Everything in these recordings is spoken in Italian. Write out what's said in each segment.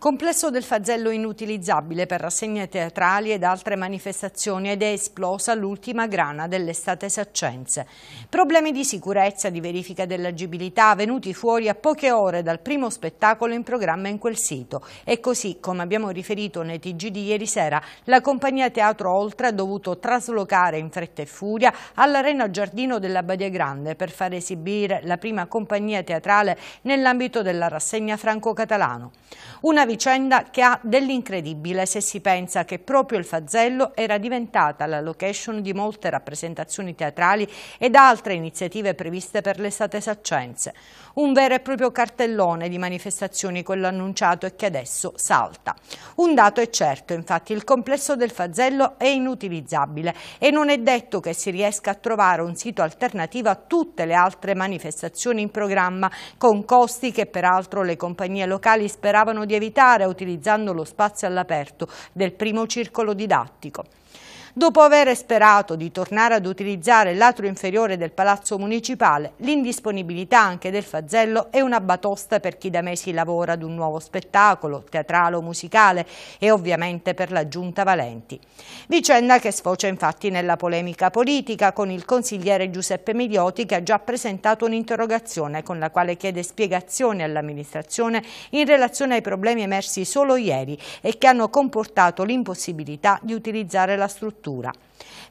Complesso del Fazello inutilizzabile per rassegne teatrali ed altre manifestazioni ed è esplosa l'ultima grana dell'estate saccense. Problemi di sicurezza, di verifica dell'agibilità venuti fuori a poche ore dal primo spettacolo in programma in quel sito. E così, come abbiamo riferito nei TG di ieri sera, la compagnia Teatro Oltre ha dovuto traslocare in fretta e furia all'Arena Giardino della Badia Grande per far esibire la prima compagnia teatrale nell'ambito della rassegna franco-catalano. Una vicenda che ha dell'incredibile se si pensa che proprio il Fazzello era diventata la location di molte rappresentazioni teatrali ed altre iniziative previste per l'estate saccense. Un vero e proprio cartellone di manifestazioni quello annunciato e che adesso salta. Un dato è certo, infatti, il complesso del Fazzello è inutilizzabile e non è detto che si riesca a trovare un sito alternativo a tutte le altre manifestazioni in programma con costi che peraltro le compagnie locali speravano di evitare militare utilizzando lo spazio all'aperto del primo circolo didattico. Dopo aver sperato di tornare ad utilizzare l'atrio inferiore del palazzo municipale, l'indisponibilità anche del Fazzello è una batosta per chi da mesi lavora ad un nuovo spettacolo, teatrale o musicale e ovviamente per la Giunta Valenti. Vicenda che sfocia infatti nella polemica politica con il consigliere Giuseppe Miglioti che ha già presentato un'interrogazione con la quale chiede spiegazioni all'amministrazione in relazione ai problemi emersi solo ieri e che hanno comportato l'impossibilità di utilizzare la struttura struttura.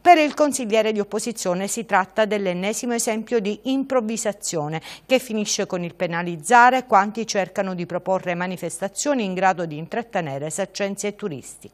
Per il consigliere di opposizione si tratta dell'ennesimo esempio di improvvisazione che finisce con il penalizzare quanti cercano di proporre manifestazioni in grado di intrattenere esercenze e turisti.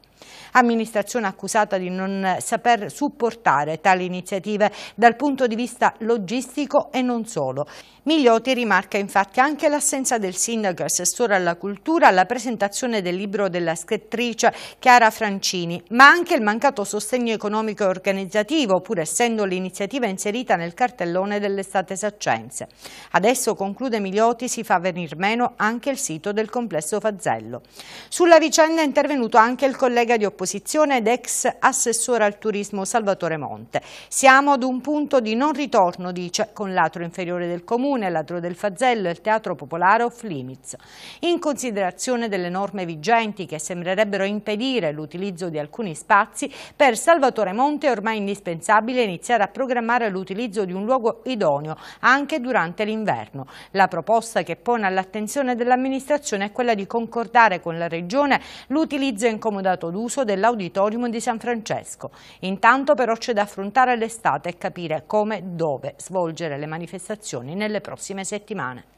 Amministrazione accusata di non saper supportare tali iniziative dal punto di vista logistico e non solo. Miglioti rimarca infatti anche l'assenza del sindaco e assessore alla cultura alla presentazione del libro della scrittrice Chiara Francini, ma anche il mancato sostegno economico organizzativo pur essendo l'iniziativa inserita nel cartellone dell'estate saccense. Adesso, conclude Miglioti, si fa venir meno anche il sito del complesso Fazzello. Sulla vicenda è intervenuto anche il collega di opposizione ed ex assessore al turismo Salvatore Monte. Siamo ad un punto di non ritorno, dice, con l'atro inferiore del comune, l'atro del Fazzello e il teatro popolare off limits. In considerazione delle norme vigenti che sembrerebbero impedire l'utilizzo di alcuni spazi, per Salvatore Monte Sicuramente è ormai indispensabile iniziare a programmare l'utilizzo di un luogo idoneo anche durante l'inverno. La proposta che pone all'attenzione dell'amministrazione è quella di concordare con la Regione l'utilizzo incomodato d'uso dell'auditorium di San Francesco. Intanto però c'è da affrontare l'estate e capire come e dove svolgere le manifestazioni nelle prossime settimane.